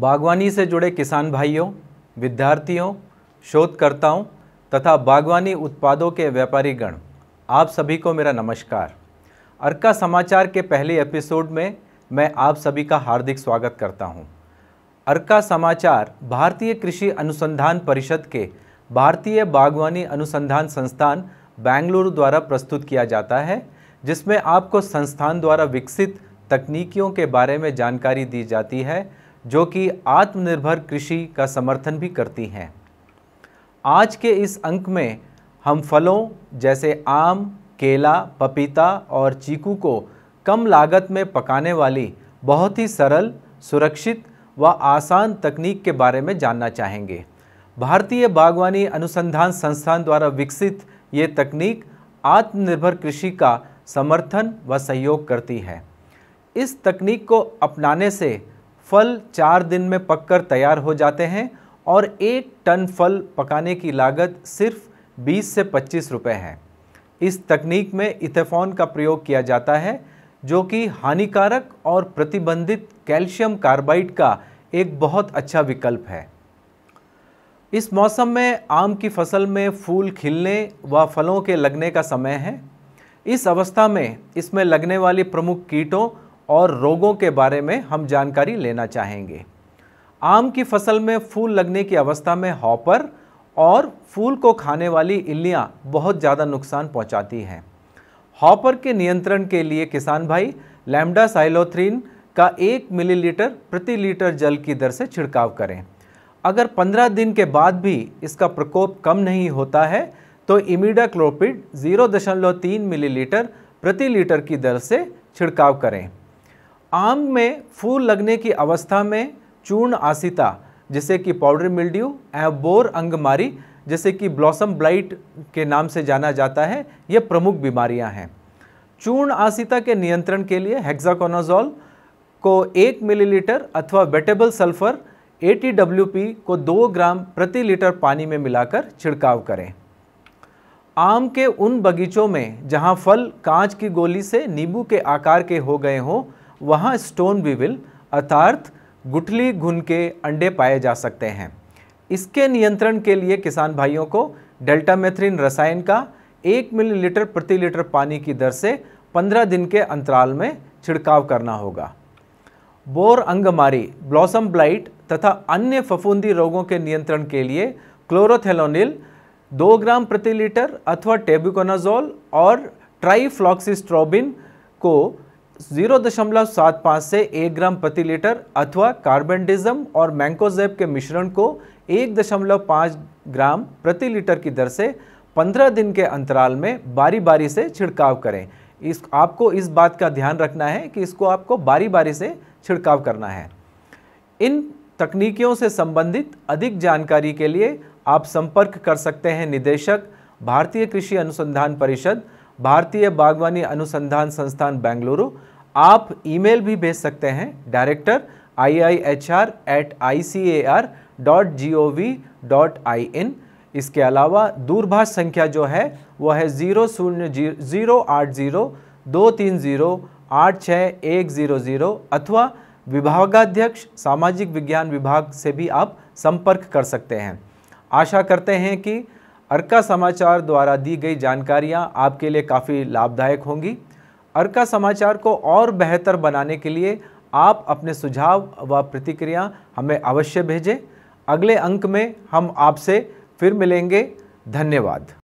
बागवानी से जुड़े किसान भाइयों विद्यार्थियों शोधकर्ताओं तथा बागवानी उत्पादों के व्यापारी गण आप सभी को मेरा नमस्कार अर्का समाचार के पहले एपिसोड में मैं आप सभी का हार्दिक स्वागत करता हूं। अर्का समाचार भारतीय कृषि अनुसंधान परिषद के भारतीय बागवानी अनुसंधान संस्थान बेंगलुरु द्वारा प्रस्तुत किया जाता है जिसमें आपको संस्थान द्वारा विकसित तकनीकियों के बारे में जानकारी दी जाती है जो कि आत्मनिर्भर कृषि का समर्थन भी करती हैं आज के इस अंक में हम फलों जैसे आम केला पपीता और चीकू को कम लागत में पकाने वाली बहुत ही सरल सुरक्षित व आसान तकनीक के बारे में जानना चाहेंगे भारतीय बागवानी अनुसंधान संस्थान द्वारा विकसित ये तकनीक आत्मनिर्भर कृषि का समर्थन व सहयोग करती है इस तकनीक को अपनाने से फल चार दिन में पककर तैयार हो जाते हैं और एक टन फल पकाने की लागत सिर्फ 20 से 25 रुपए है इस तकनीक में इथेफॉन का प्रयोग किया जाता है जो कि हानिकारक और प्रतिबंधित कैल्शियम कार्बाइड का एक बहुत अच्छा विकल्प है इस मौसम में आम की फसल में फूल खिलने व फलों के लगने का समय है इस अवस्था में इसमें लगने वाली प्रमुख कीटों और रोगों के बारे में हम जानकारी लेना चाहेंगे आम की फसल में फूल लगने की अवस्था में हॉपर और फूल को खाने वाली इल्लियाँ बहुत ज़्यादा नुकसान पहुँचाती हैं हॉपर के नियंत्रण के लिए किसान भाई लैम्डा साइलोथ्रीन का एक मिलीलीटर प्रति लीटर जल की दर से छिड़काव करें अगर 15 दिन के बाद भी इसका प्रकोप कम नहीं होता है तो इमिडा क्लोपिड 0.3 मिलीलीटर प्रति लीटर की दर से छिड़काव करें आम में फूल लगने की अवस्था में चूर्ण आसिता जैसे कि पाउडर मिल्ड्यू एवं बोर अंगमारी जैसे कि ब्लॉसम ब्लाइट के नाम से जाना जाता है ये प्रमुख बीमारियां हैं चूर्ण आसिता के नियंत्रण के लिए हेक्साकोनाजोल को एक मिलीलीटर अथवा वेटेबल सल्फर ए को दो ग्राम प्रति लीटर पानी में मिलाकर छिड़काव करें आम के उन बगीचों में जहां फल कांच की गोली से नींबू के आकार के हो गए हों वहाँ स्टोन विविल अर्थात गुठली घुन के अंडे पाए जा सकते हैं इसके नियंत्रण के लिए किसान भाइयों को डेल्टा मेथ्रीन रसायन का एक मिलीलीटर प्रति लीटर पानी की दर से 15 दिन के अंतराल में छिड़काव करना होगा बोर अंगमारी ब्लॉसम ब्लाइट तथा अन्य फफूंदी रोगों के नियंत्रण के लिए क्लोरोथेलोनिल 2 ग्राम प्रति लीटर अथवा टेबिकोनाजोल और ट्राईफ्लॉक्सिस्ट्रोबिन को 0.75 से 1 ग्राम प्रति लीटर अथवा कार्बनडिज्म और मैंकोजेब के मिश्रण को 1.5 ग्राम प्रति लीटर की दर से 15 दिन के अंतराल में बारी बारी से छिड़काव करें इस आपको इस बात का ध्यान रखना है कि इसको आपको बारी बारी से छिड़काव करना है इन तकनीकियों से संबंधित अधिक जानकारी के लिए आप संपर्क कर सकते हैं निदेशक भारतीय कृषि अनुसंधान परिषद भारतीय बागवानी अनुसंधान संस्थान बेंगलुरु आप ईमेल भी भेज सकते हैं director I I H R at I C A R dot G O V dot I N इसके अलावा दूरभाष संख्या जो है वह है ज़ीरो शून्य ज़ीरो आठ ज़ीरो दो तीन ज़ीरो आठ छः एक ज़ीरो ज़ीरो अथवा विभागाध्यक्ष सामाजिक विज्ञान विभाग से भी आप संपर्क कर सकते हैं आशा करते हैं कि अर्का समाचार द्वारा दी गई जानकारियाँ आपके लिए काफ़ी लाभदायक होंगी अर्का समाचार को और बेहतर बनाने के लिए आप अपने सुझाव व प्रतिक्रिया हमें अवश्य भेजें अगले अंक में हम आपसे फिर मिलेंगे धन्यवाद